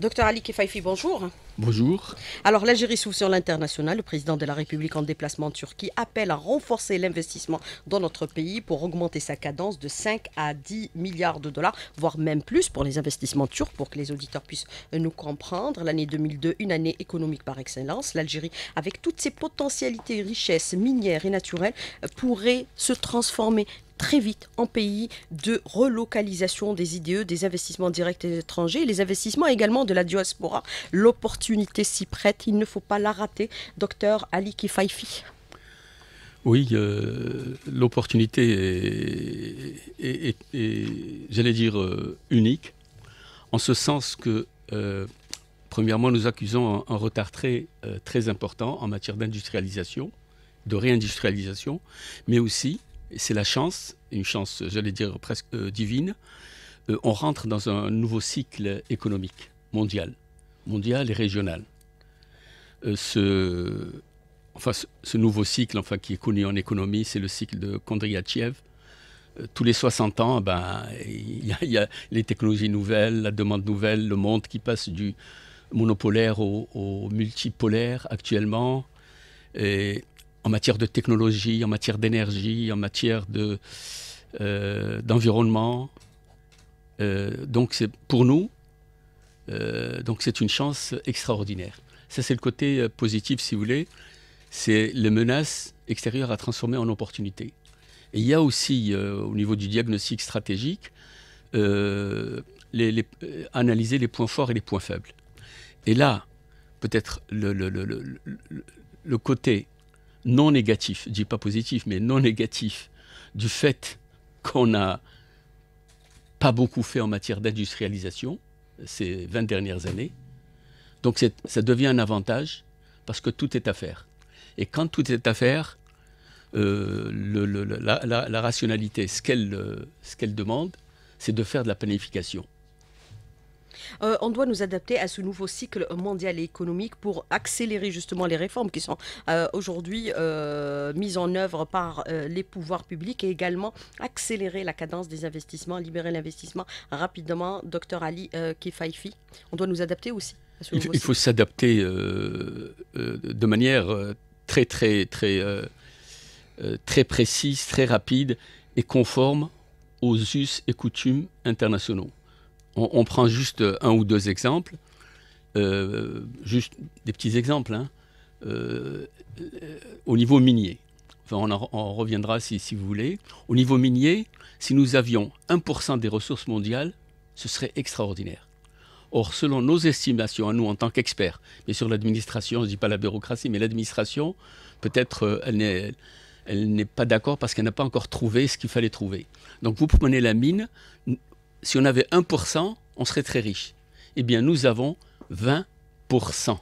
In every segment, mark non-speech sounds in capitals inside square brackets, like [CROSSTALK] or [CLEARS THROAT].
Docteur Ali Kefaifi, bonjour. Bonjour. Alors l'Algérie s'ouvre sur l'international. Le président de la République en déplacement en Turquie appelle à renforcer l'investissement dans notre pays pour augmenter sa cadence de 5 à 10 milliards de dollars, voire même plus pour les investissements turcs, pour que les auditeurs puissent euh, nous comprendre. L'année 2002, une année économique par excellence, l'Algérie, avec toutes ses potentialités, richesses minières et naturelles, euh, pourrait se transformer très vite en pays de relocalisation des IDE, des investissements directs et étrangers, les investissements également de la diaspora. L'opportunité s'y prête, il ne faut pas la rater. Docteur Ali Kifaifi. Oui, euh, l'opportunité est, j'allais dire, euh, unique, en ce sens que, euh, premièrement, nous accusons un, un retard très, très important en matière d'industrialisation, de réindustrialisation, mais aussi c'est la chance, une chance, j'allais dire presque euh, divine. Euh, on rentre dans un nouveau cycle économique mondial, mondial et régional. Euh, ce, nouveau cycle, enfin, qui est connu en économie, c'est le cycle de Kondratiev. Tous les 60 ans, ben, il y, a les technologies nouvelles, la demande nouvelle, le monde qui passe du monopolaire au, multipolaire actuellement. Et en matière de technologie, en matière d'énergie, en matière euh, d'environnement. Euh, donc c'est pour nous, euh, donc c'est une chance extraordinaire. Ça c'est le côté positif si vous voulez. C'est les menaces extérieures à transformer en opportunités. Et il y a aussi au niveau du diagnostic stratégique, analyser les points forts et les points faibles. Et là, peut-être le, le côté non négatif, je dis pas positif, mais non négatif du fait qu'on n'a pas beaucoup fait en matière d'industrialisation ces 20 dernières années. Donc ça devient un avantage parce que tout est à faire. Et quand tout est à faire, euh, la, rationalité, euh, ce qu'elle demande, c'est de faire de la planification. Euh, on doit nous adapter à ce nouveau cycle mondial et économique pour accélérer justement les réformes qui sont euh, aujourd'hui euh, mises en œuvre par les pouvoirs publics et également accélérer la cadence des investissements, libérer l'investissement rapidement. Docteur Ali Kifaifi, on doit nous adapter aussi. À ce nouveau il, faut s'adapter de manière très très très très précise, très rapide et conforme aux us et coutumes internationaux on, prend juste euh, un ou deux exemples, euh, juste des petits exemples, hein. euh, au niveau minier. Enfin, on en reviendra si, vous voulez. Au niveau minier, si nous avions 1% des ressources mondiales, ce serait extraordinaire. Or, selon nos estimations, à nous en tant qu'experts, mais sur l'administration, je ne dis pas la bureaucratie, mais l'administration, peut-être elle n'est elle n'est pas d'accord parce qu'elle n'a pas encore trouvé ce qu'il fallait trouver. Donc vous prenez la mine, si on avait 1%, on serait très riche. Eh bien, nous avons 20%.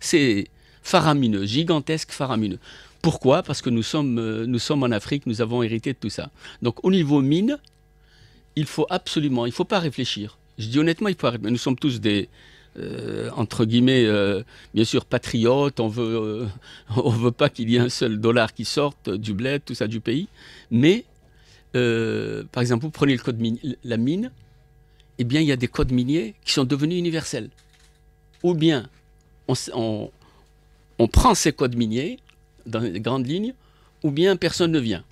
C'est faramineux, gigantesque, faramineux. Pourquoi Parce que nous sommes, euh, nous sommes en Afrique, nous avons hérité de tout ça. Donc au niveau mine, il faut absolument, il faut pas réfléchir. Je dis honnêtement, il faut réfléchir. Nous sommes tous des, euh, entre guillemets, euh, bien sûr, patriotes. On veut, [LAUGHS] on veut pas qu'il y ait un seul dollar qui sorte du bled, tout ça, du pays. Mais, par exemple, vous prenez le code mine, la mine eh bien, il y a des codes miniers qui sont devenus universels. Ou bien, on, prend ces codes miniers dans les grandes lignes, ou bien personne ne vient.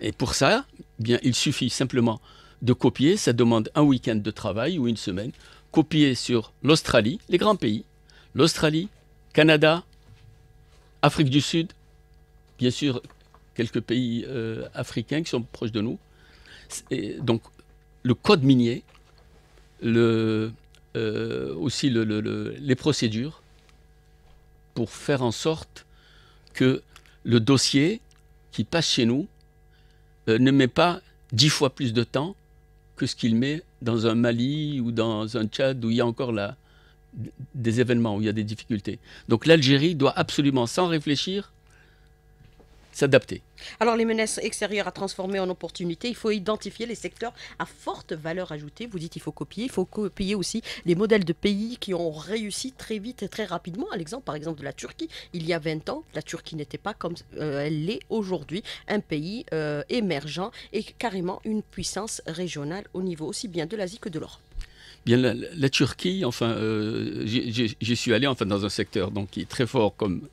Et pour ça, eh bien, il suffit simplement de copier. Ça demande un week-end de travail ou une semaine. Copier sur l'Australie, les grands pays, l'Australie, Canada, Afrique du Sud, bien sûr quelques pays euh, africains qui sont proches de nous. donc le code minier le, euh, aussi les procédures pour faire en sorte que le dossier qui passe chez nous euh, ne met pas dix fois plus de temps que ce qu'il met dans un Mali ou dans un Tchad où il y a encore des événements, où il y a des difficultés. Donc l'Algérie doit absolument, sans réfléchir, s'adapter. Alors les menaces extérieures à transformer en opportunités, il faut identifier les secteurs à forte valeur ajoutée. Vous dites il faut copier, il faut copier aussi les modèles de pays qui ont réussi très vite et très rapidement. À l'exemple par exemple de la Turquie, il y a 20 ans, la Turquie n'était pas comme euh, elle l'est aujourd'hui, un pays euh, émergent et carrément une puissance régionale au niveau aussi bien de l'Asie que de l'Europe. Bien, la, Turquie, enfin, euh, j'y suis allé enfin, dans un secteur donc, qui est très fort comme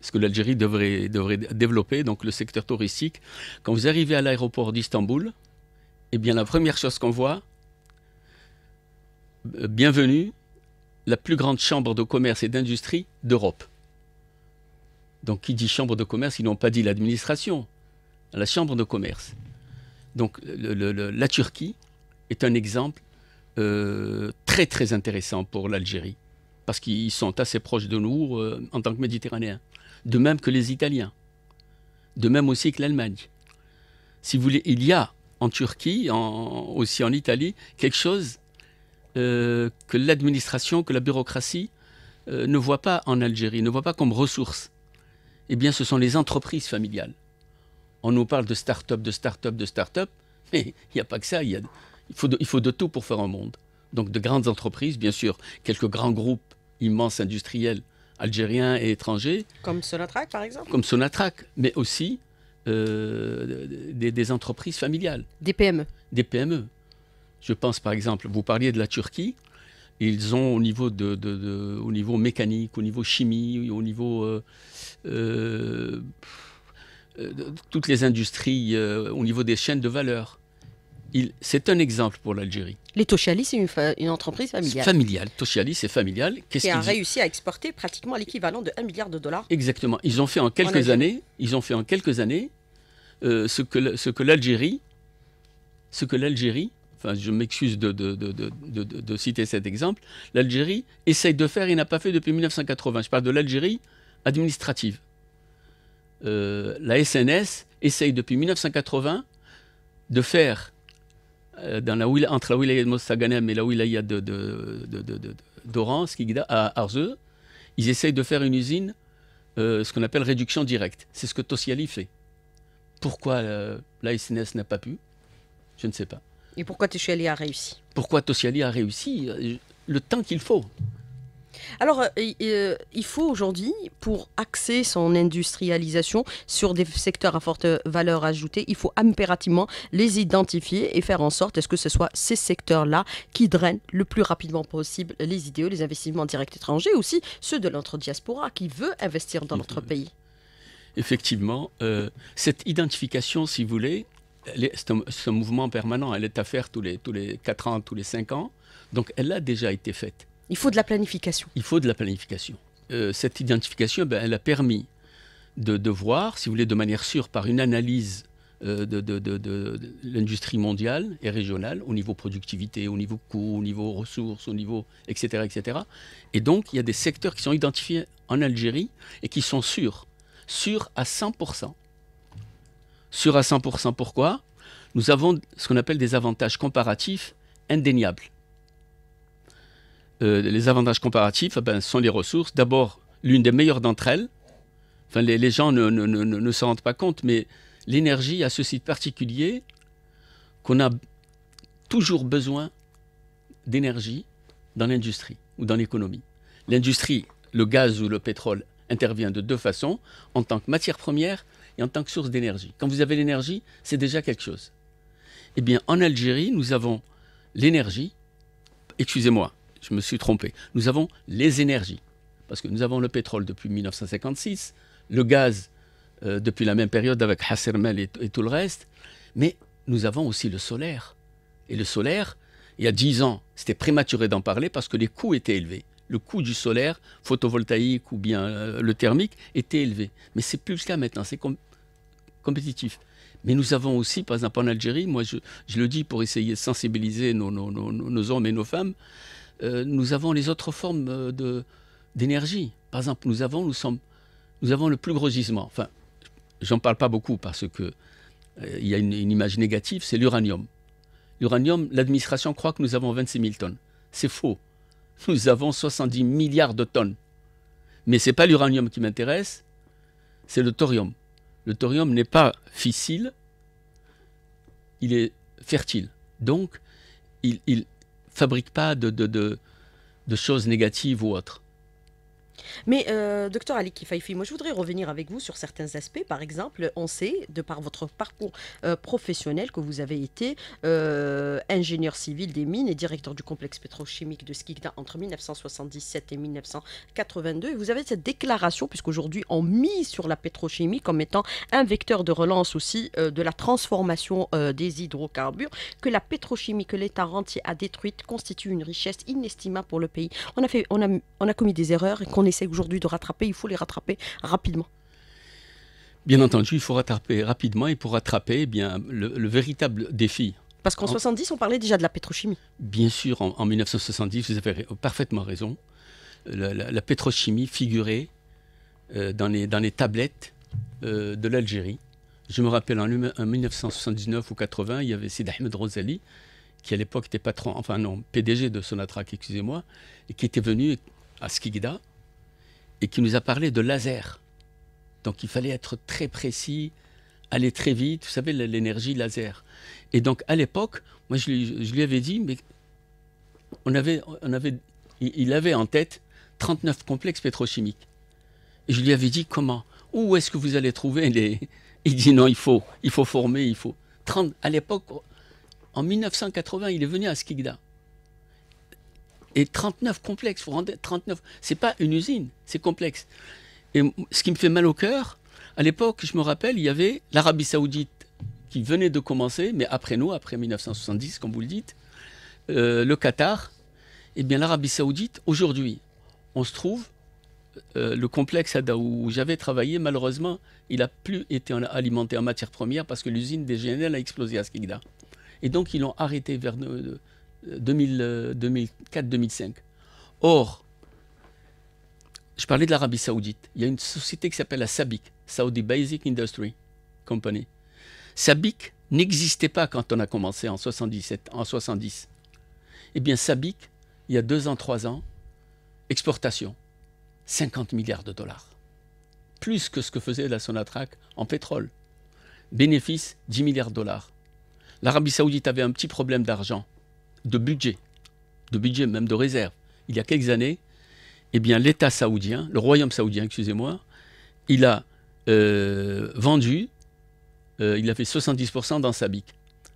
ce que l'Algérie devrait, développer, donc le secteur touristique. Quand vous arrivez à l'aéroport d'Istanbul, eh bien la première chose qu'on voit, euh, bienvenue, la plus grande chambre de commerce et d'industrie d'Europe. Donc qui dit chambre de commerce, ils n'ont pas dit l'administration, la chambre de commerce. Donc la Turquie est un exemple euh, très très intéressant pour l'Algérie parce qu'ils sont assez proches de nous euh, en tant que Méditerranéens. De même que les Italiens. De même aussi que l'Allemagne. Si vous voulez, il y a en Turquie, aussi en Italie, quelque chose euh, que l'administration, que la bureaucratie euh, ne voit pas en Algérie, ne voit pas comme ressource. Eh bien, ce sont les entreprises familiales. On nous parle de start-up, de start-up, de start-up, mais il n'y a pas que ça. faut il faut de tout pour faire un monde. Donc, de grandes entreprises, bien sûr, quelques grands groupes immense industriels algériens et étrangers. Comme Sonatrach, par exemple Comme Sonatrach, mais aussi euh, des, entreprises familiales. Des PME Des PME. Je pense, par exemple, vous parliez de la Turquie. Ils ont, au niveau, de, au niveau mécanique, au niveau chimie, au niveau... Euh, euh, toutes les industries, au niveau des chaînes de valeur c'est un exemple pour l'Algérie. Les Toshialis, c'est une, entreprise familiale. Familiale. Toshialis, c'est familial. Qui a réussi à exporter pratiquement l'équivalent de 1 milliard de dollars. Exactement. Ils ont fait en quelques années, ils ont fait en quelques années euh, ce que l'Algérie, ce que l'Algérie, enfin, je m'excuse de citer cet exemple, l'Algérie essaye de faire et n'a pas fait depuis 1980. Je parle de l'Algérie administrative. Euh, la SNS essaye depuis 1980 de faire euh, dans la entre la wilaya de Mossaganem et la wilaya de, de, de, à Arzeu, ils essayent de faire une usine, euh, ce qu'on appelle réduction directe. C'est ce que Tosiali fait. Pourquoi euh, la SNS n'a pas pu Je ne sais pas. Et pourquoi Tosiali a réussi Pourquoi Tosiali a réussi Le temps qu'il faut. Alors, euh, euh, il faut aujourd'hui, pour axer son industrialisation sur des secteurs à forte valeur ajoutée, il faut impérativement les identifier et faire en sorte que ce soit ces secteurs-là qui drainent le plus rapidement possible les idéaux, les investissements directs étrangers, aussi ceux de notre diaspora qui veut investir dans notre mm-hmm. pays. Effectivement, euh, cette identification, si vous voulez, ce mouvement permanent. Elle est à faire tous les, tous les 4 ans, tous les 5 ans. Donc, elle a déjà été faite. Il faut de la planification. Il faut de la planification. Euh, cette identification, ben, elle a permis de, voir, si vous voulez, de manière sûre, par une analyse euh, de, l'industrie mondiale et régionale, au niveau productivité, au niveau coût, au niveau ressources, au niveau, etc., etc. Et donc, il y a des secteurs qui sont identifiés en Algérie et qui sont sûrs. Sûrs à 100%. Sûrs à 100%, pourquoi Nous avons ce qu'on appelle des avantages comparatifs indéniables. Euh, les avantages comparatifs eh ben, sont les ressources. D'abord, l'une des meilleures d'entre elles, enfin, les, gens ne, se rendent pas compte, mais l'énergie a ce site particulier qu'on a toujours besoin d'énergie dans l'industrie ou dans l'économie. L'industrie, le gaz ou le pétrole, intervient de deux façons, en tant que matière première et en tant que source d'énergie. Quand vous avez l'énergie, c'est déjà quelque chose. Eh bien, en Algérie, nous avons l'énergie, excusez-moi, je me suis trompé. Nous avons les énergies, parce que nous avons le pétrole depuis 1956, le gaz euh, depuis la même période avec Hassermel et, tout le reste, mais nous avons aussi le solaire. Et le solaire, il y a 10 ans, c'était prématuré d'en parler parce que les coûts étaient élevés. Le coût du solaire, photovoltaïque ou bien euh, le thermique, était élevé. Mais c'est plus le maintenant, c'est compétitif. Mais nous avons aussi, par exemple en Algérie, moi je, le dis pour essayer de sensibiliser nos hommes et nos femmes, euh, nous avons les autres formes euh, d'énergie. Par exemple, nous avons, nous, sommes, nous avons le plus gros gisement. Enfin, j'en parle pas beaucoup parce qu'il euh, il y a une, image négative, c'est l'uranium. L'uranium, l'administration croit que nous avons 26 000 tonnes. C'est faux. Nous avons 70 milliards de tonnes. Mais ce n'est pas l'uranium qui m'intéresse, c'est le thorium. Le thorium n'est pas fissile, il est fertile. Donc, il, il, fabrique pas de, de, de choses négatives ou autres. Mais euh, docteur Ali Kifaifi, moi je voudrais revenir avec vous sur certains aspects. Par exemple, on sait, de par votre parcours euh, professionnel, que vous avez été euh, ingénieur civil des mines et directeur du complexe pétrochimique de Skikda entre 1977 et 1982. Et vous avez cette déclaration, puisqu'aujourd'hui on mise sur la pétrochimie comme étant un vecteur de relance aussi de la transformation des hydrocarbures, que la pétrochimie que l'État rentier a détruite constitue une richesse inestimable pour le pays. On a, fait, on a, on a commis des erreurs et qu'on est aujourd'hui de rattraper, il faut les rattraper rapidement. Bien entendu, il faut rattraper rapidement et pour rattraper, eh bien, le, véritable défi, parce qu'en 70, on parlait déjà de la pétrochimie. Bien sûr, en, 1970, vous avez parfaitement raison. La, pétrochimie figurait euh, dans, les, dans les tablettes euh, de l'Algérie. Je me rappelle en, 1979 ou 80, il y avait Sid Ahmed Rosali, qui à l'époque était patron, enfin non, PDG de Sonatrach, excusez-moi, et qui était venu à Skikda et qui nous a parlé de laser. Donc il fallait être très précis, aller très vite, vous savez, l'énergie laser. Et donc à l'époque, moi je lui, je lui, avais dit, mais on avait, on avait, il avait en tête 39 complexes pétrochimiques. Et je lui avais dit, comment Où est-ce que vous allez trouver les... [LAUGHS] Il dit, non, il faut, il faut former, il faut. 30, à l'époque, en 1980, il est venu à Skikda. Et 39 complexes, vous rendez 39. C'est pas une usine, c'est complexe. Et ce qui me fait mal au cœur, à l'époque, je me rappelle, il y avait l'Arabie Saoudite qui venait de commencer, mais après nous, après 1970, comme vous le dites, euh, le Qatar. Eh bien, l'Arabie Saoudite, aujourd'hui, on se trouve euh, le complexe où j'avais travaillé, malheureusement, il n'a plus été alimenté en matières premières parce que l'usine des GNL a explosé à Skikda. Et donc, ils l'ont arrêté vers, euh, 2004-2005. Euh, Or, je parlais de l'Arabie Saoudite. Il y a une société qui s'appelle la SABIC, Saudi Basic Industry Company. SABIC n'existait pas quand on a commencé en 77, en 70. Eh bien, SABIC, il y a deux ans, trois ans, exportation, 50 milliards de dollars. Plus que ce que faisait la Sonatrach en pétrole. Bénéfice, 10 milliards de dollars. L'Arabie Saoudite avait un petit problème d'argent de budget, de budget même de réserve, il y a quelques années, eh bien l'État saoudien, le Royaume saoudien, excusez-moi, il a euh, vendu, euh, il a fait 70% dans SABIC.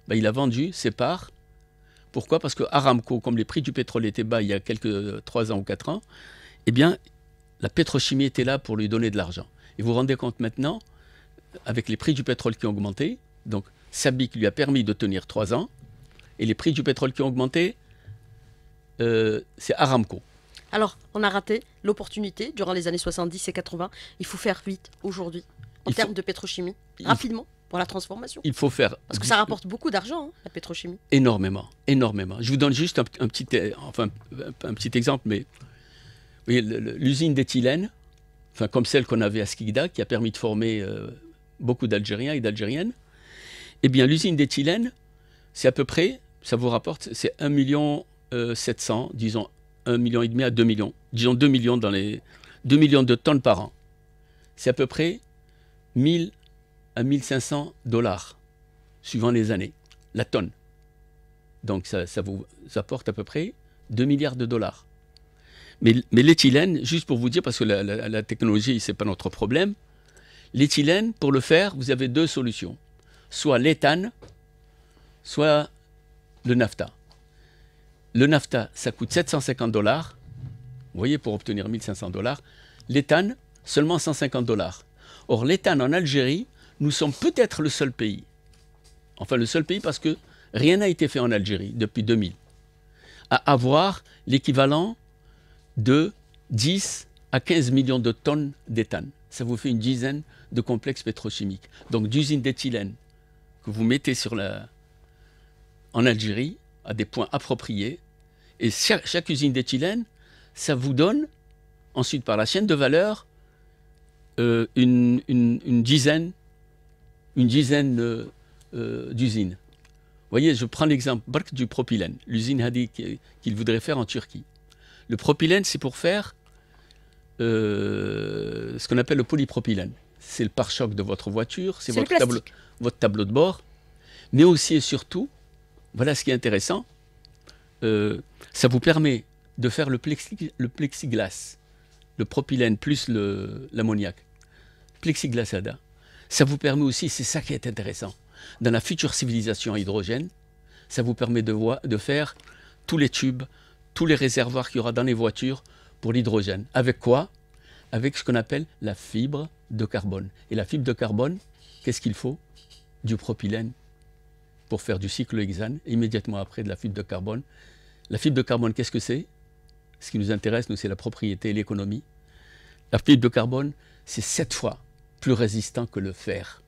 Ben, il a vendu ses parts. Pourquoi Parce que Aramco, comme les prix du pétrole étaient bas il y a quelques 3 euh, ans ou 4 ans, eh bien, la pétrochimie était là pour lui donner de l'argent. Et vous vous rendez compte maintenant, avec les prix du pétrole qui ont augmenté, donc Sabic lui a permis de tenir 3 ans, et les prix du pétrole qui ont augmenté, euh, c'est Aramco. Alors, on a raté l'opportunité durant les années 70 et 80. Il faut faire vite aujourd'hui en termes de pétrochimie, rapidement. Pour la transformation. Il faut faire. Parce que ça rapporte beaucoup d'argent, hein, la pétrochimie. Énormément, énormément. Je vous donne juste un, petit, enfin, un petit exemple, mais l'usine d'éthylène, enfin, comme celle qu'on avait à Skigda, qui a permis de former euh, beaucoup d'Algériens et d'Algériennes, eh bien, l'usine d'éthylène, c'est à peu près ça vous rapporte, c'est 1 million 700, euh, disons 1,5 million et demi à 2 millions, disons 2 millions dans les 2 millions de tonnes par an. C'est à peu près 1000 à 1500 dollars, suivant les années, la tonne. Donc ça, vous apporte à peu près 2 milliards de dollars. Mais, mais l'éthylène, juste pour vous dire, parce que la, la technologie, ce n'est pas notre problème, l'éthylène, pour le faire, vous avez deux solutions. Soit l'éthane, soit le NAFTA. Le NAFTA, ça coûte 750 dollars, vous voyez, pour obtenir 1500 dollars. L'éthane, seulement 150 dollars. Or, l'éthane en Algérie, nous sommes peut-être le seul pays, enfin le seul pays parce que rien n'a été fait en Algérie depuis 2000, à avoir l'équivalent de 10 à 15 millions de tonnes d'éthane. Ça vous fait une dizaine de complexes pétrochimiques. Donc d'usines d'éthylène que vous mettez sur la, en Algérie à des points appropriés. Et chaque, usine d'éthylène, ça vous donne, ensuite par la chaîne de valeur, euh, une, dizaine, une dizaine euh, euh, d'usines. Vous voyez, je prends l'exemple du propylène, l'usine Hadi qu'il voudrait faire en Turquie. Le propylène, c'est pour faire ce qu'on appelle le polypropylène. C'est le pare-choc de votre voiture, c'est votre tableau, votre tableau de bord, mais aussi et surtout, voilà ce qui est intéressant. Euh, ça vous permet de faire le, plexiglas, le propylène plus l'ammoniac, plexiglasada. Ça vous permet aussi, c'est ça qui est intéressant, dans la future civilisation hydrogène, ça vous permet de, de faire tous les tubes, tous les réservoirs qu'il y aura dans les voitures pour l'hydrogène. Avec quoi Avec ce qu'on appelle la fibre de carbone. Et la fibre de carbone, qu'est-ce qu'il faut Du propylène pour faire du cyclohexane, immédiatement après de la fibre de carbone. La fibre de carbone, qu'est-ce que c'est Ce qui nous intéresse, nous, c'est la propriété et l'économie. La fibre de carbone, c'est sept fois plus résistant que le fer.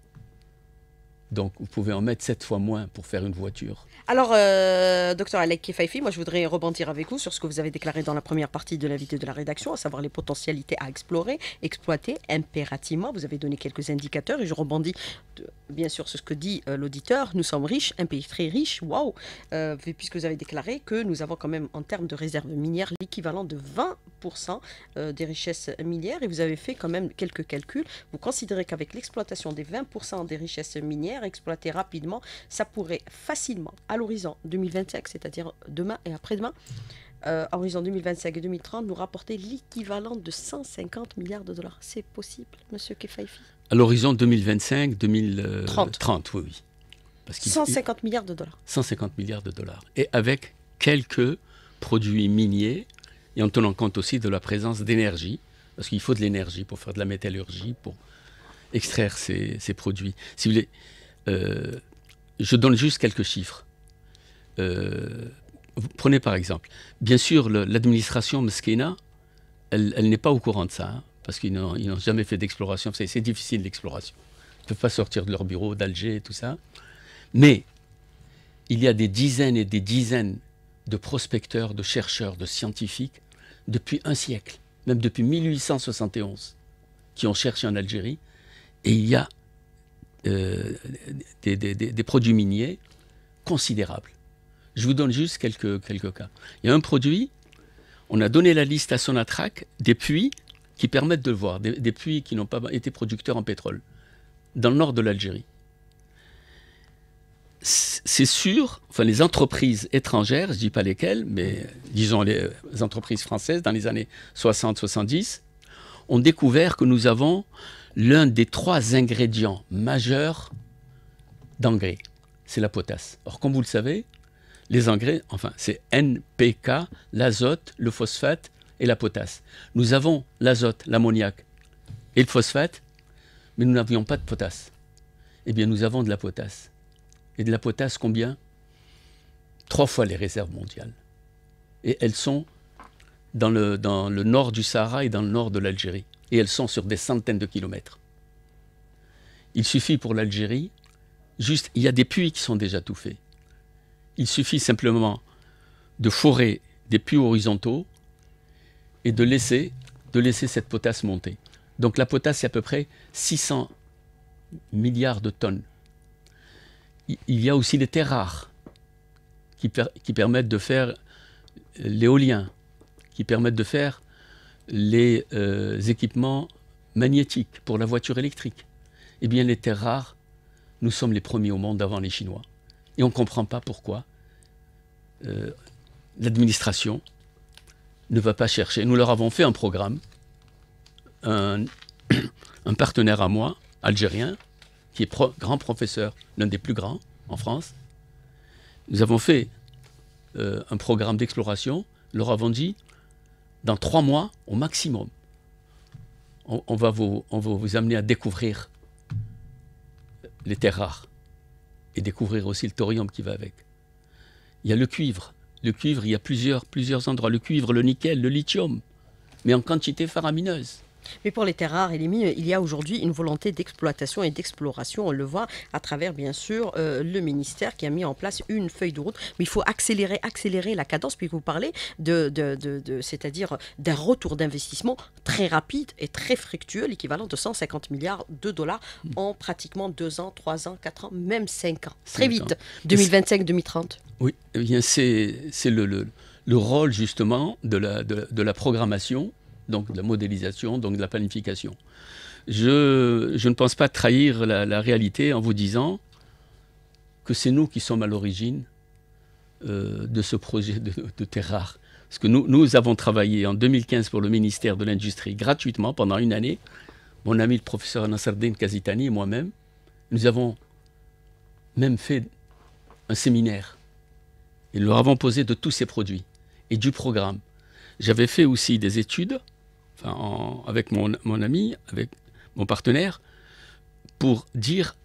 Donc, vous pouvez en mettre sept fois moins pour faire une voiture. Alors, euh, docteur Alek Kefaifi, moi je voudrais rebondir avec vous sur ce que vous avez déclaré dans la première partie de vidéo de la rédaction, à savoir les potentialités à explorer, exploiter impérativement. Vous avez donné quelques indicateurs et je rebondis bien sûr ce que dit euh, l'auditeur, nous sommes riches, un pays très riche, waouh, euh, puisque vous avez déclaré que nous avons quand même en termes de réserves minières l'équivalent de 20% euh, des richesses minières et vous avez fait quand même quelques calculs. Vous considérez qu'avec l'exploitation des 20% des richesses minières exploitées rapidement, ça pourrait facilement, à l'horizon 2025, c'est-à-dire demain et après-demain, à horizon 2025 et 2030, nous rapporter l'équivalent de 150 milliards de dollars. C'est possible, monsieur Kefaifi à l'horizon 2025, 2030. Euh, oui, oui. Parce 150 milliards de dollars. 150 milliards de dollars. Et avec quelques produits miniers, et en tenant compte aussi de la présence d'énergie, parce qu'il faut de l'énergie pour faire de la métallurgie, pour extraire ces, produits. Si vous voulez, euh, je donne juste quelques chiffres. Euh, prenez par exemple, bien sûr, l'administration Meskina, elle, n'est pas au courant de ça. Hein parce qu'ils n'ont jamais fait d'exploration. C'est difficile l'exploration. Ils ne peuvent pas sortir de leur bureau, d'Alger, et tout ça. Mais il y a des dizaines et des dizaines de prospecteurs, de chercheurs, de scientifiques depuis un siècle, même depuis 1871, qui ont cherché en Algérie. Et il y a euh, des, produits miniers considérables. Je vous donne juste quelques, quelques cas. Il y a un produit, on a donné la liste à Sonatrach des puits qui permettent de le voir, des, puits qui n'ont pas été producteurs en pétrole, dans le nord de l'Algérie. C'est sûr, enfin les entreprises étrangères, je ne dis pas lesquelles, mais disons les entreprises françaises dans les années 60-70, ont découvert que nous avons l'un des trois ingrédients majeurs d'engrais, c'est la potasse. Or, comme vous le savez, les engrais, enfin, c'est NPK, l'azote, le phosphate et la potasse. Nous avons l'azote, l'ammoniac et le phosphate, mais nous n'avions pas de potasse. Eh bien, nous avons de la potasse. Et de la potasse, combien Trois fois les réserves mondiales. Et elles sont dans le, dans le nord du Sahara et dans le nord de l'Algérie. Et elles sont sur des centaines de kilomètres. Il suffit pour l'Algérie, juste, il y a des puits qui sont déjà tout faits. Il suffit simplement de forer des puits horizontaux et de laisser, de laisser cette potasse monter. Donc la potasse, c'est à peu près 600 milliards de tonnes. Il y a aussi les terres rares qui, qui permettent de faire l'éolien, qui permettent de faire les euh, équipements magnétiques pour la voiture électrique. Eh bien, les terres rares, nous sommes les premiers au monde avant les Chinois. Et on ne comprend pas pourquoi euh, l'administration ne va pas chercher. Nous leur avons fait un programme. Un, [CLEARS THROAT] partenaire à moi, algérien, qui est grand professeur, l'un des plus grands en France, nous avons fait euh, un programme d'exploration. Leur avons dit, dans trois mois au maximum, on, va vous, on va vous amener à découvrir les terres rares et découvrir aussi le thorium qui va avec. Il y a le cuivre. Le cuivre, il y a plusieurs, plusieurs endroits. Le cuivre, le nickel, le lithium, mais en quantité faramineuse. Mais pour les terres rares et les mines, il y a aujourd'hui une volonté d'exploitation et d'exploration. On le voit à travers, bien sûr, euh, le ministère qui a mis en place une feuille de route. Mais il faut accélérer, accélérer la cadence, puisque vous parlez de, de, de, c'est-à-dire d'un retour d'investissement très rapide et très fructueux, l'équivalent de 150 milliards de dollars hmm. en pratiquement 2 ans, 3 ans, 4 ans, même 5 ans. Très vite, 2025, 2030. Oui, eh bien c'est le, le, le, rôle justement de la, de la programmation donc de la modélisation, donc de la planification. Je, ne pense pas trahir la, réalité en vous disant que c'est nous qui sommes à l'origine euh, de ce projet de, de terres Parce que nous, nous avons travaillé en 2015 pour le ministère de l'Industrie gratuitement pendant une année. Mon ami le professeur Anasardine Kazitani et moi-même, nous avons même fait un séminaire et nous leur avons posé de tous ces produits et du programme. J'avais fait aussi des études avec mon, mon, ami, avec mon partenaire, pour dire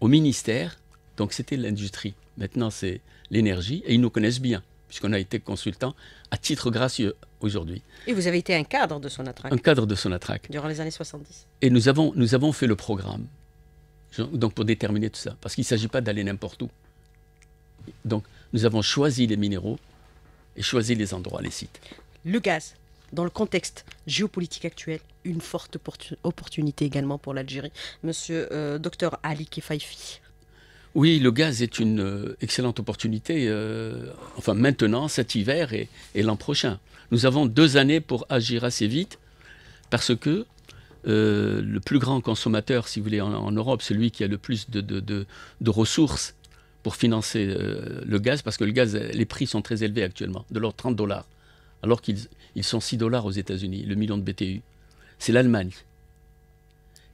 au ministère, donc c'était l'industrie, maintenant c'est l'énergie, et ils nous connaissent bien, puisqu'on a été consultant à titre gracieux aujourd'hui. Et vous avez été un cadre de attraque. Un cadre de son attraque. Durant les années 70. Et nous avons, nous avons fait le programme, donc pour déterminer tout ça, parce qu'il ne s'agit pas d'aller n'importe où. Donc nous avons choisi les minéraux et choisi les endroits, les sites. Le gaz dans le contexte géopolitique actuel, une forte opportunité également pour l'Algérie. Monsieur euh, docteur Ali Kefaifi. Oui, le gaz est une euh, excellente opportunité, euh, enfin maintenant, cet hiver et, l'an prochain. Nous avons deux années pour agir assez vite parce que le plus grand consommateur, si vous voulez, en, Europe, celui qui a le plus de, ressources pour financer le gaz, parce que le gaz, les prix sont très élevés actuellement, de l'ordre 30 dollars alors qu'ils sont 6 dollars aux États-Unis, le million de BTU. C'est l'Allemagne.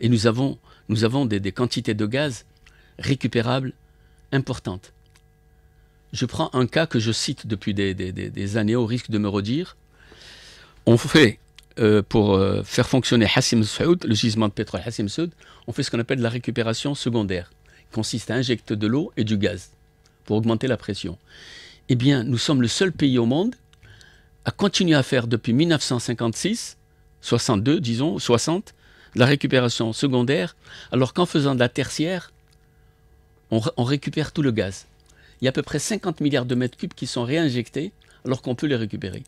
Et nous avons, nous avons des, quantités de gaz récupérables importantes. Je prends un cas que je cite depuis des, années au risque de me redire. On fait, euh, pour euh, faire fonctionner Hassim le gisement de pétrole Hassim Saoud, on fait ce qu'on appelle la récupération secondaire, qui consiste à injecter de l'eau et du gaz pour augmenter la pression. Eh bien, nous sommes le seul pays au monde a continué à faire depuis 1956, 62 disons, 60, la récupération secondaire, alors qu'en faisant de la tertiaire, on, on, récupère tout le gaz. Il y a à peu près 50 milliards de mètres cubes qui sont réinjectés alors qu'on peut les récupérer.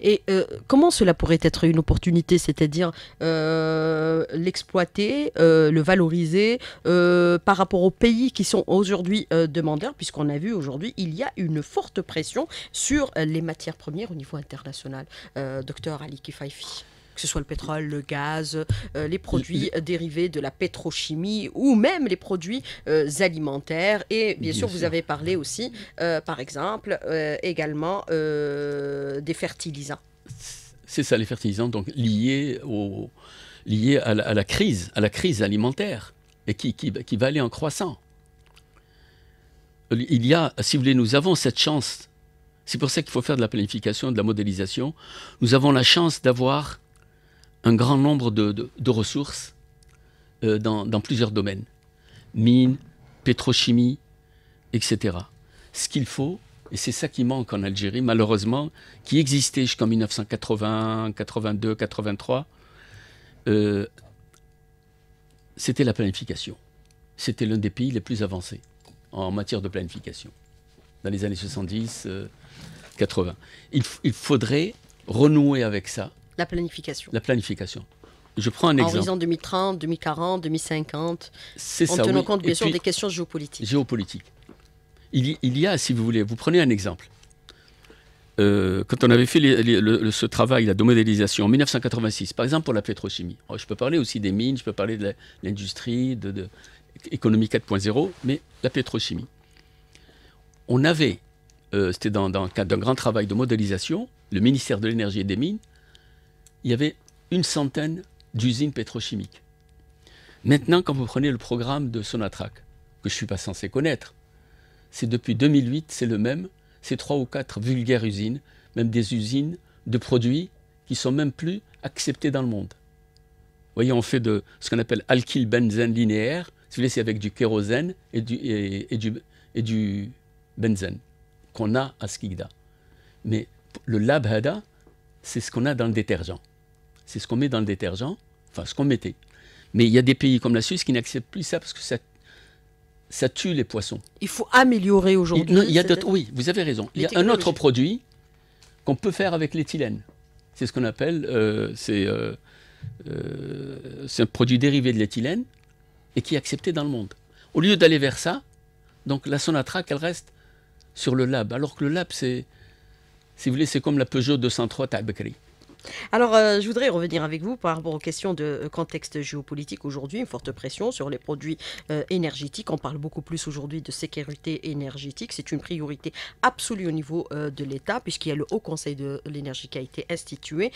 Et euh, comment cela pourrait être une opportunité, c'est-à-dire euh, l'exploiter, euh, le valoriser par rapport aux pays qui sont aujourd'hui demandeurs, puisqu'on a vu aujourd'hui, il y a une forte pression sur les matières premières au niveau international. docteur Ali Kifaifi que ce soit le pétrole, le gaz, euh, les produits dérivés de la pétrochimie ou même les produits euh, alimentaires. Et bien, sûr, vous avez parlé aussi, euh, par exemple, également des fertilisants. C'est ça, les fertilisants, donc liés, au, à, la, crise, à la crise alimentaire, et qui, qui, qui va aller en croissant il y a, si vous voulez, nous avons cette chance. C'est pour ça qu'il faut faire de la planification, de la modélisation. Nous avons la chance d'avoir un grand nombre de, ressources euh, dans, plusieurs domaines, mines, pétrochimie, etc. Ce qu'il faut, et c'est ça qui manque en Algérie, malheureusement, qui existait jusqu'en 1980, 82, 83, c'était la planification. C'était l'un des pays les plus avancés en matière de planification dans les années 70, 80. Euh, il faudrait renouer avec ça la planification. La planification. Je prends un exemple. Horizon 2030, 2040, 2050. C'est en tenant compte, bien sûr, des questions géopolitiques. Géopolitiques. Il y, a, si vous voulez, vous prenez un exemple. Euh, quand on avait fait ce travail de modélisation en 1986, par exemple pour la pétrochimie, oh, je peux parler aussi des mines, je peux parler de l'industrie, de, l'économie 4.0, mais la pétrochimie. On avait, euh, c'était dans, dans le cadre d'un grand travail de modélisation, le ministère de l'énergie et des mines il y avait une centaine d'usines pétrochimiques. Maintenant, quand vous prenez le programme de Sonatrac, que je ne suis pas censé connaître, c'est depuis 2008, c'est le même, c'est trois ou quatre vulgaires usines, même des usines de produits qui sont même plus acceptés dans le monde. voyez, on fait de ce qu'on appelle alkyl benzène linéaire, si vous c'est avec du kérosène et du, et, du, et du benzène qu'on a à Skigda. Mais le labhada, c'est ce qu'on a dans le détergent c'est ce qu'on met dans le détergent, enfin ce qu'on mettait. Mais il y a des pays comme la Suisse qui n'acceptent plus ça parce que ça, ça tue les poissons. Il faut améliorer aujourd'hui. Il, oui, vous avez raison. Il y a un autre produit qu'on peut faire avec l'éthylène. C'est ce qu'on appelle, euh, euh, euh, c'est un produit dérivé de l'éthylène et qui est accepté dans le monde. Au lieu d'aller vers ça, donc la sonatraque, elle reste sur le lab. Alors que le lab, c'est, si vous voulez, c'est comme la Peugeot 203 Tabakri. Alors, euh, je voudrais revenir avec vous par rapport aux questions de euh, contexte géopolitique aujourd'hui, une forte pression sur les produits euh, énergétiques. On parle beaucoup plus aujourd'hui de sécurité énergétique. C'est une priorité absolue au niveau de l'État, puisqu'il y a le Haut Conseil de l'énergie qui a été institué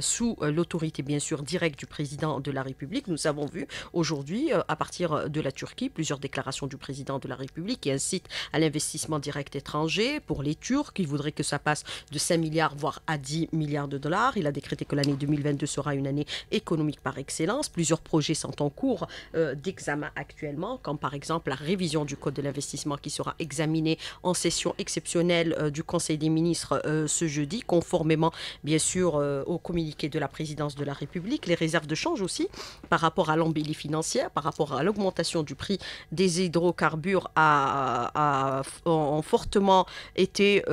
sous l'autorité, bien sûr, directe du président de la République. Nous avons vu aujourd'hui, à partir de la Turquie, plusieurs déclarations du président de la République qui incitent à l'investissement direct étranger pour les Turcs. qui voudraient que ça passe de 5 milliards, voire à 10 milliards de dollars. Il a décrété que l'année 2022 sera une année économique par excellence. Plusieurs projets sont en cours euh, d'examen actuellement, comme par exemple la révision du Code de l'investissement qui sera examinée en session exceptionnelle euh, du Conseil des ministres euh, ce jeudi, conformément bien sûr au communiqué de la présidence de la République. Les réserves de change aussi par rapport à l'embellie financière, par rapport à l'augmentation du prix des hydrocarbures ont fortement été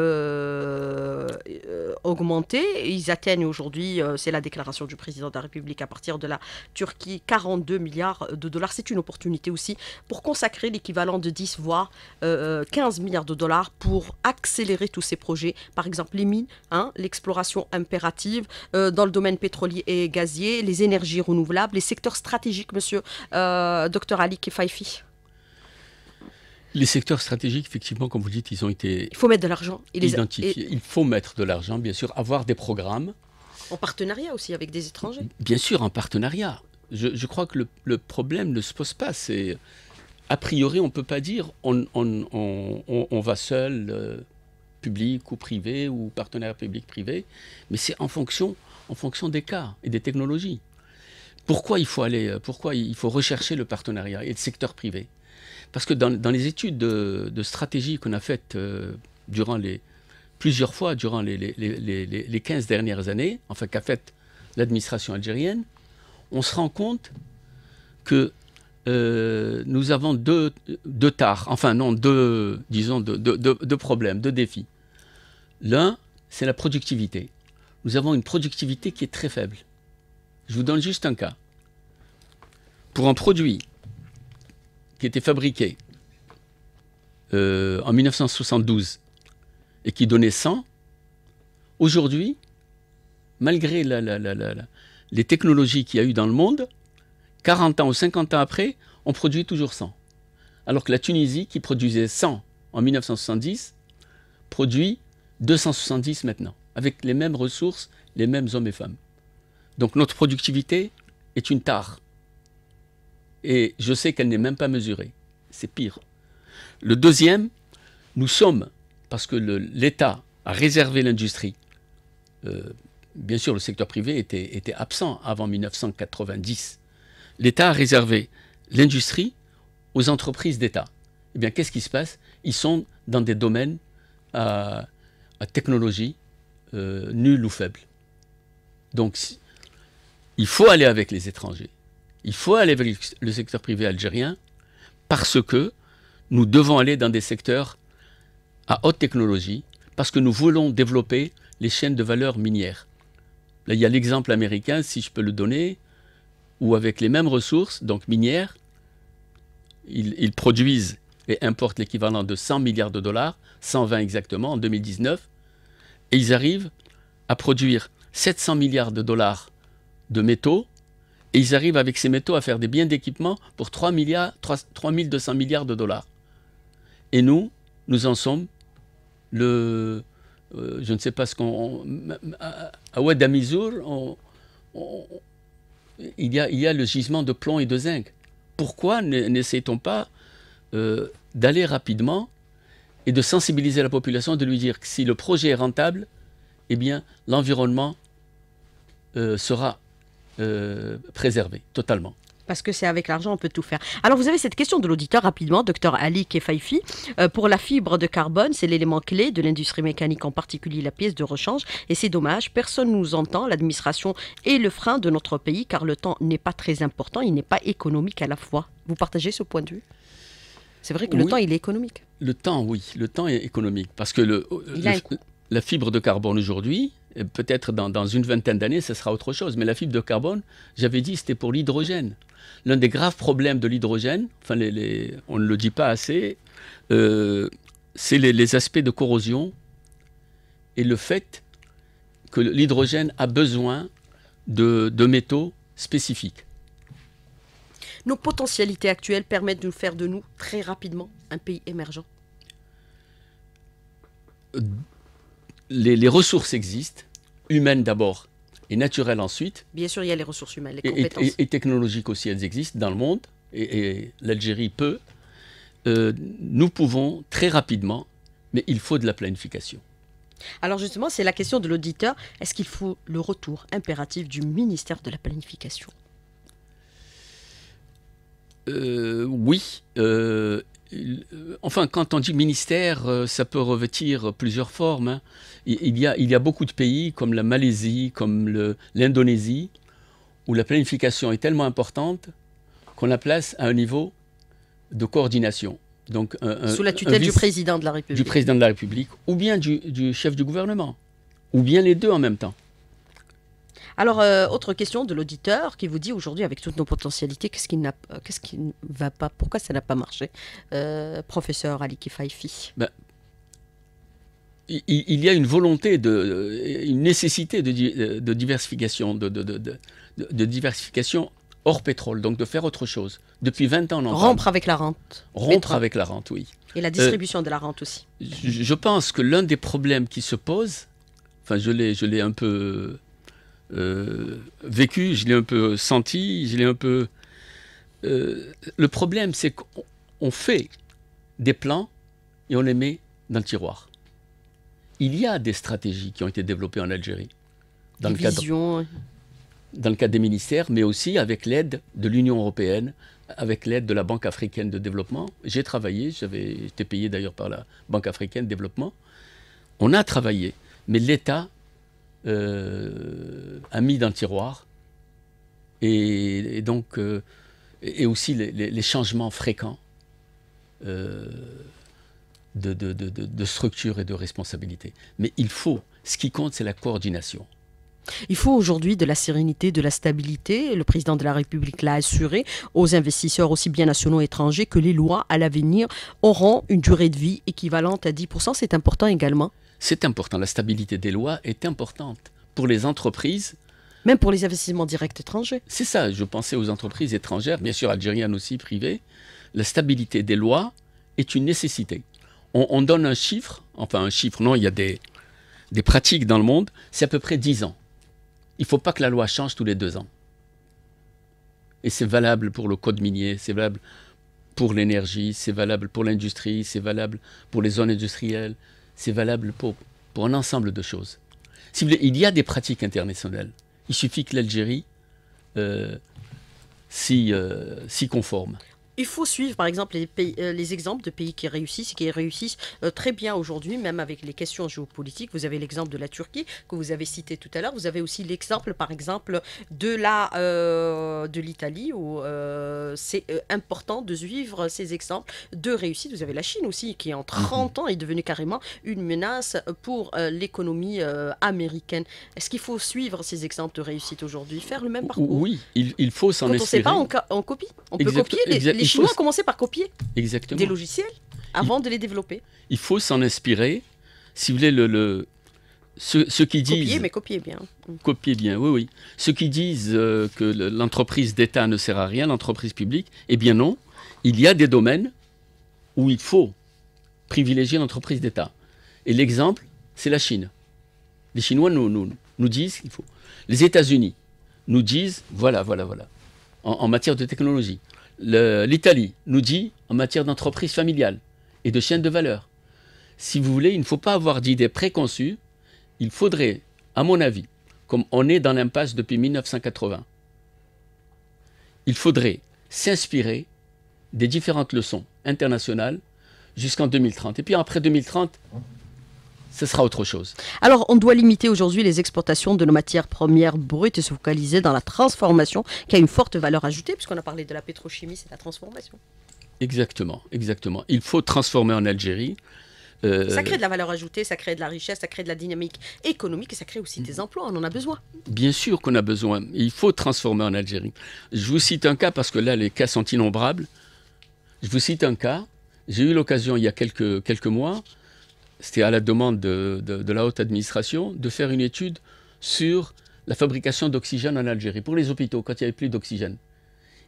augmentées. Ils atteignent aujourd'hui, euh, c'est la déclaration du président de la République à partir de la Turquie, 42 milliards de dollars. C'est une opportunité aussi pour consacrer l'équivalent de 10 voire 15 euh, euh, milliards de dollars pour accélérer tous ces projets. Par exemple, les mines, hein, l'exploration impérative dans le domaine pétrolier et gazier, les énergies renouvelables, les secteurs stratégiques, monsieur Dr. Ali Kefaifi. Les secteurs stratégiques, effectivement, comme vous dites, ils ont été. Il faut mettre de l'argent. Identifiés. Il faut mettre de l'argent, bien sûr, avoir des programmes en partenariat aussi avec des étrangers Bien sûr, en partenariat. Je, crois que le, problème ne se pose pas. C'est a priori, on ne peut pas dire on, va seul, euh, public ou privé, ou partenariat public-privé, mais c'est en fonction, en fonction des cas et des technologies. Pourquoi il faut aller, euh, pourquoi il faut rechercher le partenariat et le secteur privé Parce que dans, les études de, stratégie qu'on a faites euh, durant les, plusieurs fois durant les, 15 dernières années, enfin qu'a fait l'administration algérienne, on se rend compte que euh, nous avons deux, deux tares, enfin non, deux, disons, deux, problèmes, deux défis. L'un, c'est la productivité. Nous avons une productivité qui est très faible. Je vous donne juste un cas. Pour un produit qui était fabriqué euh, en 1972 et qui donnait 100, aujourd'hui, malgré les technologies qu'il y a eu dans le monde, 40 ans ou 50 ans après, on produit toujours 100. Alors que la Tunisie, qui produisait 100 en 1970, produit 270 maintenant, avec les mêmes ressources, les mêmes hommes et femmes. Donc notre productivité est une tare. Et je sais qu'elle n'est même pas mesurée. C'est pire. Le deuxième, nous sommes parce que l'État a réservé l'industrie. Euh, bien sûr, le secteur privé était, absent avant 1990. L'État a réservé l'industrie aux entreprises d'État. Eh bien, qu'est-ce qui se passe Ils sont dans des domaines euh, à, technologie euh, nulle ou faible. Donc, il faut aller avec les étrangers. Il faut aller avec le secteur privé algérien parce que nous devons aller dans des secteurs à haute technologie parce que nous voulons développer les chaînes de valeur minières. Là, il y a l'exemple américain, si je peux le donner, où avec les mêmes ressources, donc minières, ils, produisent et importent l'équivalent de 100 milliards de dollars, 120 exactement, en 2019, et ils arrivent à produire 700 milliards de dollars de métaux, et ils arrivent avec ces métaux à faire des biens d'équipement pour 3, milliards, 3, 3 milliards de dollars. Et nous, nous en sommes le, euh, je ne sais pas ce qu'on... À, à il, y a, le gisement de plomb et de zinc. Pourquoi n'essaie-t-on pas euh, d'aller rapidement et de sensibiliser la population, de lui dire que si le projet est rentable, eh bien, l'environnement euh, sera préservé totalement parce que c'est avec l'argent on peut tout faire. Alors vous avez cette question de l'auditeur rapidement, docteur Ali Kefaifi. Euh, pour la fibre de carbone, c'est l'élément clé de l'industrie mécanique, en particulier la pièce de rechange. Et c'est dommage, personne ne nous entend, l'administration est le frein de notre pays, car le temps n'est pas très important, il n'est pas économique à la fois. Vous partagez ce point de vue C'est vrai que le temps, il est économique. Le temps, oui, le temps est économique, parce que euh, la fibre de carbone aujourd'hui, euh, peut-être dans, dans, une vingtaine d'années, ce sera autre chose. Mais la fibre de carbone, j'avais dit, c'était pour l'hydrogène l'un des graves problèmes de l'hydrogène, enfin les, on ne le dit pas assez, euh, c'est les, aspects de corrosion et le fait que l'hydrogène a besoin de, métaux spécifiques. Nos potentialités actuelles permettent de nous faire de nous très rapidement un pays émergent euh, les, ressources existent, humaines d'abord, et naturel ensuite. Bien sûr, il y a les ressources humaines, les compétences. Et, technologiques aussi, elles existent dans le monde, et, l'Algérie peut. Euh, nous pouvons très rapidement, mais il faut de la planification. Alors justement, c'est la question de l'auditeur. Est-ce qu'il faut le retour impératif du ministère de la Planification euh, Oui, euh, euh, enfin, quand on dit ministère, euh, ça peut revêtir plusieurs formes. Hein. Il, y a, beaucoup de pays comme la Malaisie, comme l'Indonésie, où la planification est tellement importante qu'on la place à un niveau de coordination. Donc, Sous la tutelle du président de la République. Du président de la République, ou bien du chef du gouvernement, ou bien les deux en même temps. Alors, euh, autre question de l'auditeur qui vous dit aujourd'hui, avec toutes nos potentialités, qu'est-ce qui, n'a, euh, qu'est-ce qui ne va pas Pourquoi ça n'a pas marché euh, Professeur Ali Kifaifi ben, il, y a une volonté, de, une nécessité de, diversification, de, diversification hors pétrole, donc de faire autre chose. Depuis 20 ans, on en Rompre avec la rente. Rompre avec la rente, oui. Et la distribution de la rente aussi. Je, pense que l'un des problèmes qui se pose, enfin je l'ai un peu euh, vécu, je l'ai un peu senti, je l'ai un peu... Euh, le problème, c'est qu'on fait des plans et on les met dans le tiroir. Il y a des stratégies qui ont été développées en Algérie, dans, le cadre, dans le cadre des ministères, mais aussi avec l'aide de l'Union européenne, avec l'aide de la Banque africaine de développement. J'ai travaillé, j'avais été payé d'ailleurs par la Banque africaine de développement. On a travaillé, mais l'État a euh, mis dans le tiroir. Et, donc, euh, et aussi les, changements fréquents euh, de, structure et de responsabilité. Mais il faut, ce qui compte, c'est la coordination. Il faut aujourd'hui de la sérénité, de la stabilité. Le président de la République l'a assuré aux investisseurs aussi bien nationaux qu'étrangers, que les lois à l'avenir auront une durée de vie équivalente à 10%. C'est important également c'est important. La stabilité des lois est importante pour les entreprises. Même pour les investissements directs étrangers. C'est ça, je pensais aux entreprises étrangères, bien sûr algériennes aussi, privées. La stabilité des lois est une nécessité. On, donne un chiffre, enfin un chiffre, non, il y a des, des pratiques dans le monde, c'est à peu près 10 ans. Il ne faut pas que la loi change tous les deux ans. Et c'est valable pour le code minier, c'est valable pour l'énergie, c'est valable pour l'industrie, c'est valable pour les zones industrielles, c'est valable pour, pour un ensemble de choses. Si il y a des pratiques internationales. Il suffit que l'Algérie euh, euh, s'y conforme il faut suivre par exemple les, pays, euh, les exemples de pays qui réussissent et qui réussissent euh, très bien aujourd'hui, même avec les questions géopolitiques. Vous avez l'exemple de la Turquie que vous avez cité tout à l'heure. Vous avez aussi l'exemple par exemple de la euh, de l'Italie où c'est important de suivre ces exemples de réussite. Vous avez la Chine aussi qui en 30 mhm. ans est devenue carrément une menace pour l'économie américaine. Est-ce qu'il faut suivre ces exemples de réussite aujourd'hui, faire le même parcours Oui, il, il faut s'en inspirer. On ne sait pas, on, copie. On peut copier les, les Chinois ont commencé par copier des logiciels avant de les développer. Il faut s'en inspirer. Si vous voulez, le, Ceux, qui disent. Copier, mais copier bien. Copier bien, oui, oui. Ceux qui disent euh, que l'entreprise d'État ne sert à rien, l'entreprise publique, eh bien non. Il y a des domaines où il faut privilégier l'entreprise d'État. Et l'exemple, c'est la Chine. Les Chinois nous, nous, disent qu'il faut. Les États-Unis nous disent voilà, voilà, voilà, en matière de technologie l'Italie nous dit en matière d'entreprise familiale et de chaîne de valeur. Si vous voulez, il ne faut pas avoir d'idées préconçues. Il faudrait, à mon avis, comme on est dans l'impasse depuis 1980, il faudrait s'inspirer des différentes leçons internationales jusqu'en 2030. Et puis après 2030, ce sera autre chose. Alors, on doit limiter aujourd'hui les exportations de nos matières premières brutes et se focaliser dans la transformation qui a une forte valeur ajoutée, puisqu'on a parlé de la pétrochimie, c'est la transformation. Exactement, exactement. Il faut transformer en Algérie. Euh, ça crée de la valeur ajoutée, ça crée de la richesse, ça crée de la dynamique économique et ça crée aussi des emplois. On en a besoin. Bien sûr qu'on a besoin. Il faut transformer en Algérie. Je vous cite un cas parce que là, les cas sont innombrables. Je vous cite un cas. J'ai eu l'occasion il y a quelques, quelques mois c'était à la demande de, la haute administration, de faire une étude sur la fabrication d'oxygène en Algérie, pour les hôpitaux, quand il n'y avait plus d'oxygène.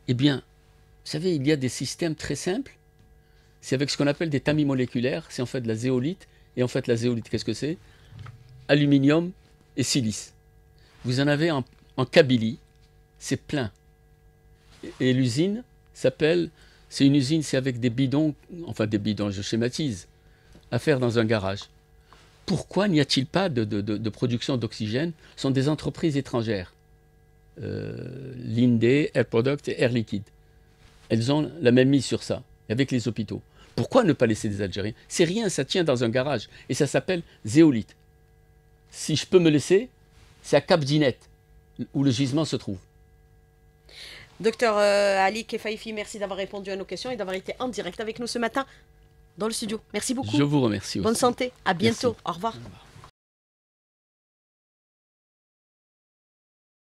Eh bien, vous savez, il y a des systèmes très simples. C'est avec ce qu'on appelle des tamis moléculaires. C'est en fait de la zéolite. Et en fait, la zéolite, qu'est-ce que c'est Aluminium et silice. Vous en avez en, Kabylie, c'est plein. Et, et l'usine s'appelle, c'est une usine, c'est avec des bidons, enfin des bidons, je schématise, à faire dans un garage. Pourquoi n'y a-t-il pas de, production d'oxygène Ce sont des entreprises étrangères. Euh, L'INDE, Air Product et Air Liquide. Elles ont la même mise sur ça, avec les hôpitaux. Pourquoi ne pas laisser des Algériens C'est rien, ça tient dans un garage. Et ça s'appelle zéolite. Si je peux me laisser, c'est à Cap Dinette, où le gisement se trouve. Docteur euh, Ali Kefaifi, merci d'avoir répondu à nos questions et d'avoir été en direct avec nous ce matin dans le studio. Merci beaucoup. Je vous remercie. Bonne santé. À bientôt. Au revoir.